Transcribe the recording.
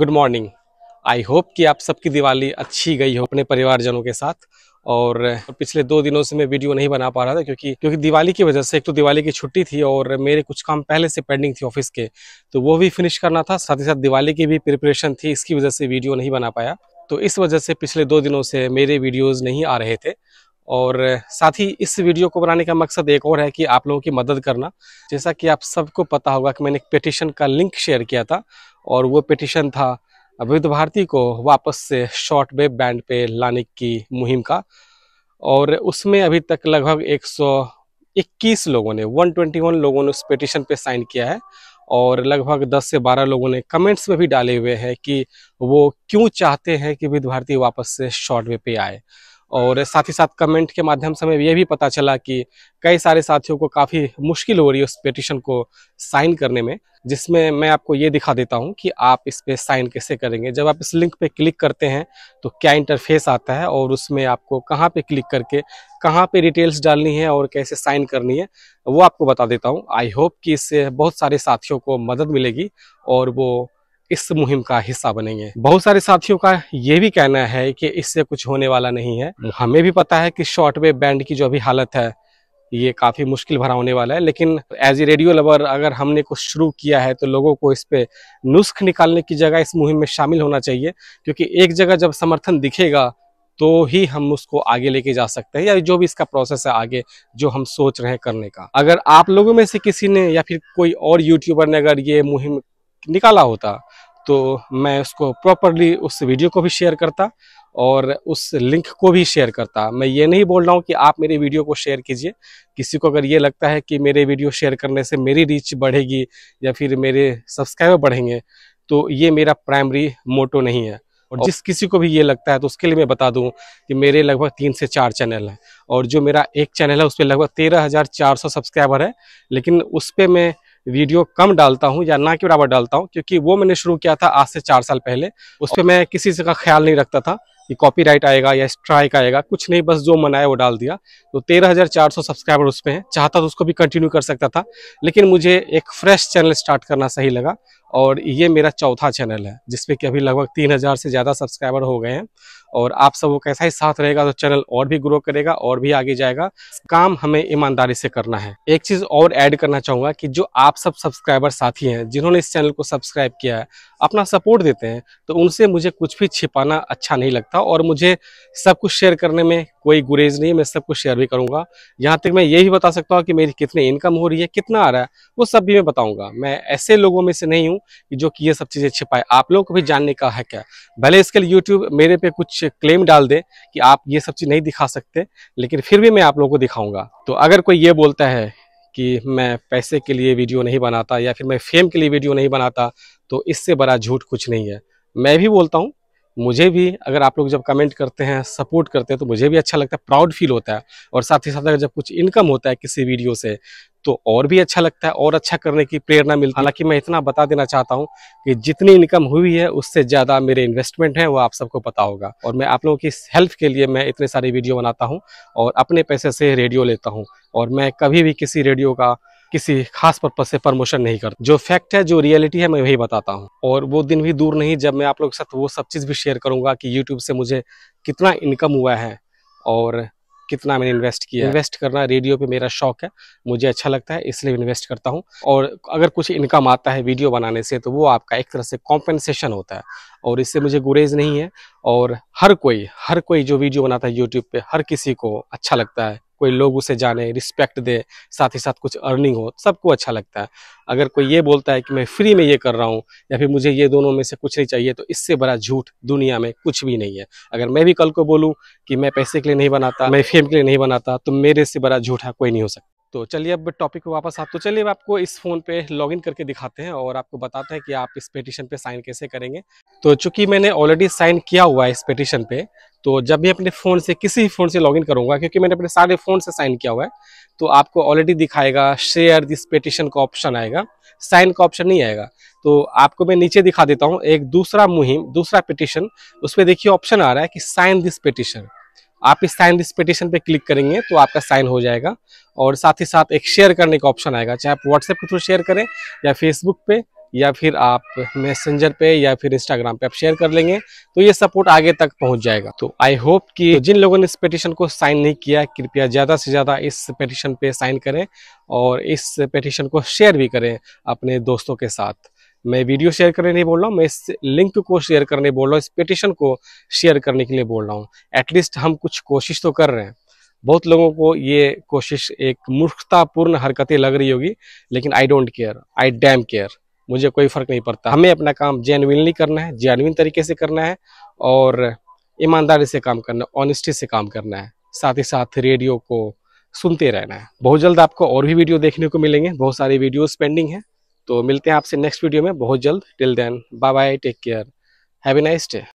Good morning I hope कि आप सबकी दिवाली अच्छी गई हो अपने परिवारजनों के साथ और पिछले दो दिनों से मैं वीडियो नहीं बना पा रहा था क्योंकि क्योंकि दिवाली की वजह से एक तो दिवाली की छुट्टी थी और मेरे कुछ काम पहले से पेंडिंग थी ऑफिस के तो वो भी फिनिश करना था साथ ही साथ दिवाली की भी प्रिपरेशन थी इसकी वजह से वीडियो नहीं बना पाया तो इस वजह से पिछले दो दिनों से मेरे वीडियोज़ नहीं आ रहे थे और साथ ही इस वीडियो को बनाने का मकसद एक और है कि आप लोगों की मदद करना जैसा कि आप सबको पता होगा कि मैंने एक पिटिशन का लिंक शेयर किया था और वो पिटिशन था विविध भारती को वापस से शॉर्ट वेब बैंड पे लाने की मुहिम का और उसमें अभी तक लगभग 121 लोगों ने 121 लोगों ने उस पिटिशन पे साइन किया है और लगभग 10 से 12 लोगों ने कमेंट्स में भी डाले हुए हैं कि वो क्यों चाहते हैं कि विविध भारती वापस से शॉर्ट वे पे आए और साथ ही साथ कमेंट के माध्यम से हमें यह भी पता चला कि कई सारे साथियों को काफ़ी मुश्किल हो रही है उस पिटिशन को साइन करने में जिसमें मैं आपको ये दिखा देता हूँ कि आप इस पर साइन कैसे करेंगे जब आप इस लिंक पे क्लिक करते हैं तो क्या इंटरफेस आता है और उसमें आपको कहाँ पे क्लिक करके कहाँ पे डिटेल्स डालनी है और कैसे साइन करनी है वो आपको बता देता हूँ आई होप कि इससे बहुत सारे साथियों को मदद मिलेगी और वो इस मुहिम का हिस्सा बनेंगे बहुत सारे साथियों का ये भी कहना है कि इससे कुछ होने वाला नहीं है हम्म। हमें भी पता है कि शॉर्ट वेव बैंड की जो अभी हालत है ये काफ़ी मुश्किल भरा होने वाला है लेकिन एज ए रेडियो लवर अगर हमने कुछ शुरू किया है तो लोगों को इस पर नुस्ख निकालने की जगह इस मुहिम में शामिल होना चाहिए क्योंकि एक जगह जब समर्थन दिखेगा तो ही हम उसको आगे लेके जा सकते हैं या जो भी इसका प्रोसेस है आगे जो हम सोच रहे हैं करने का अगर आप लोगों में से किसी ने या फिर कोई और यूट्यूबर ने अगर ये मुहिम निकाला होता तो मैं उसको प्रॉपरली उस वीडियो को भी शेयर करता और उस लिंक को भी शेयर करता मैं ये नहीं बोल रहा हूँ कि आप मेरे वीडियो को शेयर कीजिए किसी को अगर ये लगता है कि मेरे वीडियो शेयर करने से मेरी रीच बढ़ेगी या फिर मेरे सब्सक्राइबर बढ़ेंगे तो ये मेरा प्राइमरी मोटो नहीं है और जिस किसी को भी ये लगता है तो उसके लिए मैं बता दूं कि मेरे लगभग तीन से चार चैनल हैं और जो मेरा एक चैनल है उस पर लगभग तेरह हज़ार चार सौ सब्सक्राइबर है लेकिन उस पर मैं वीडियो कम डालता हूँ या ना के बराबर डालता हूँ क्योंकि वो मैंने शुरू किया था आज से चार साल पहले उस पर मैं किसी से का ख्याल नहीं रखता था कि कॉपीराइट आएगा या स्ट्राइक आएगा कुछ नहीं बस जो मन वो डाल दिया तो 13,400 सब्सक्राइबर पर हैं चाहता तो उसको भी कंटिन्यू कर सकता था लेकिन मुझे एक फ्रेश चैनल स्टार्ट करना सही लगा और ये मेरा चौथा चैनल है जिसपे कि अभी लगभग तीन हज़ार से ज़्यादा सब्सक्राइबर हो गए हैं और आप सब वो कैसा ही साथ रहेगा तो चैनल और भी ग्रो करेगा और भी आगे जाएगा काम हमें ईमानदारी से करना है एक चीज़ और ऐड करना चाहूँगा कि जो आप सब सब्सक्राइबर साथी हैं जिन्होंने इस चैनल को सब्सक्राइब किया है अपना सपोर्ट देते हैं तो उनसे मुझे कुछ भी छिपाना अच्छा नहीं लगता और मुझे सब कुछ शेयर करने में कोई गुरेज नहीं मैं सब कुछ शेयर भी करूँगा यहाँ तक मैं ये भी बता सकता हूँ कि मेरी कितनी इनकम हो रही है कितना आ रहा है वो सब भी मैं बताऊँगा मैं ऐसे लोगों में से नहीं हूँ हूँ जो कि ये सब चीज़ें छिपाए आप लोगों को भी जानने का है क्या भले इसके लिए यूट्यूब मेरे पे कुछ क्लेम डाल दे कि आप ये सब चीज़ नहीं दिखा सकते लेकिन फिर भी मैं आप लोगों को दिखाऊंगा तो अगर कोई ये बोलता है कि मैं पैसे के लिए वीडियो नहीं बनाता या फिर मैं फेम के लिए वीडियो नहीं बनाता तो इससे बड़ा झूठ कुछ नहीं है मैं भी बोलता हूँ मुझे भी अगर आप लोग जब कमेंट करते हैं सपोर्ट करते हैं तो मुझे भी अच्छा लगता है प्राउड फील होता है और साथ ही साथ अगर जब कुछ इनकम होता है किसी वीडियो से तो और भी अच्छा लगता है और अच्छा करने की प्रेरणा मिलती है हालांकि मैं इतना बता देना चाहता हूँ कि जितनी इनकम हुई है उससे ज़्यादा मेरे इन्वेस्टमेंट है वो आप सबको पता होगा और मैं आप लोगों की हेल्प के लिए मैं इतने सारे वीडियो बनाता हूँ और अपने पैसे से रेडियो लेता हूँ और मैं कभी भी किसी रेडियो का किसी खास पर्पज से प्रमोशन नहीं करता जो फैक्ट है जो रियलिटी है मैं वही बताता हूँ और वो दिन भी दूर नहीं जब मैं आप लोगों के साथ वो सब चीज़ भी शेयर करूंगा कि यूट्यूब से मुझे कितना इनकम हुआ है और कितना मैंने इन्वेस्ट किया इन्वेस्ट करना रेडियो पे मेरा शौक है मुझे अच्छा लगता है इसलिए इन्वेस्ट करता हूँ और अगर कुछ इनकम आता है वीडियो बनाने से तो वो आपका एक तरह से कॉम्पनसेशन होता है और इससे मुझे गुरेज नहीं है और हर कोई हर कोई जो वीडियो बनाता है यूट्यूब पे हर किसी को अच्छा लगता है कोई लोग उसे जाने रिस्पेक्ट दे साथ ही साथ कुछ अर्निंग हो सबको अच्छा लगता है अगर कोई ये बोलता है कि मैं फ्री में ये कर रहा हूँ या फिर मुझे ये दोनों में से कुछ नहीं चाहिए तो इससे बड़ा झूठ दुनिया में कुछ भी नहीं है अगर मैं भी कल को बोलूँ कि मैं पैसे के लिए नहीं बनाता मैं फेम के लिए नहीं बनाता तो मेरे से बड़ा झूठा कोई नहीं हो सकता तो चलिए अब टॉपिक को वापस आते तो चलिए अब आपको इस फ़ोन पे लॉगिन करके दिखाते हैं और आपको बताते हैं कि आप इस पेटिशन पे साइन कैसे करेंगे तो चूंकि मैंने ऑलरेडी साइन किया हुआ है इस पिटिशन पे तो जब भी अपने फ़ोन से किसी फ़ोन से लॉगिन करूंगा क्योंकि मैंने अपने सारे फ़ोन से साइन किया हुआ है तो आपको ऑलरेडी दिखाएगा शेयर दिस पेटिशन का ऑप्शन आएगा साइन का ऑप्शन नहीं आएगा तो आपको मैं नीचे दिखा देता हूँ एक दूसरा मुहिम दूसरा पिटिशन उस पर देखिए ऑप्शन आ रहा है कि साइन दिस पिटिशन आप इस साइन दिस पिटिशन पे क्लिक करेंगे तो आपका साइन हो जाएगा और साथ ही साथ एक शेयर करने का ऑप्शन आएगा चाहे आप व्हाट्सएप के थ्रू शेयर करें या फेसबुक पे या फिर आप मैसेंजर पे या फिर इंस्टाग्राम पे आप शेयर कर लेंगे तो ये सपोर्ट आगे तक पहुंच जाएगा तो आई होप कि जिन लोगों ने इस पिटिशन को साइन नहीं किया कृपया ज़्यादा से ज़्यादा इस पिटिशन पे साइन करें और इस पिटिशन को शेयर भी करें अपने दोस्तों के साथ मैं वीडियो शेयर करने नहीं बोल रहा हूँ मैं इस लिंक को शेयर करने बोल रहा हूँ इस पिटिशन को शेयर करने के लिए बोल रहा हूँ एटलीस्ट हम कुछ कोशिश तो कर रहे हैं बहुत लोगों को ये कोशिश एक मूर्खतापूर्ण हरकतें लग रही होगी लेकिन I don't care I damn care मुझे कोई फ़र्क नहीं पड़ता हमें अपना काम जेनविनली करना है जेनविन तरीके से करना है और ईमानदारी से काम करना है ऑनेस्टी से काम करना है साथ ही साथ रेडियो को सुनते रहना है बहुत जल्द आपको और भी वीडियो देखने को मिलेंगे बहुत सारी वीडियोज़ पेंडिंग हैं तो मिलते हैं आपसे नेक्स्ट वीडियो में बहुत जल्द till then bye bye take care have a nice day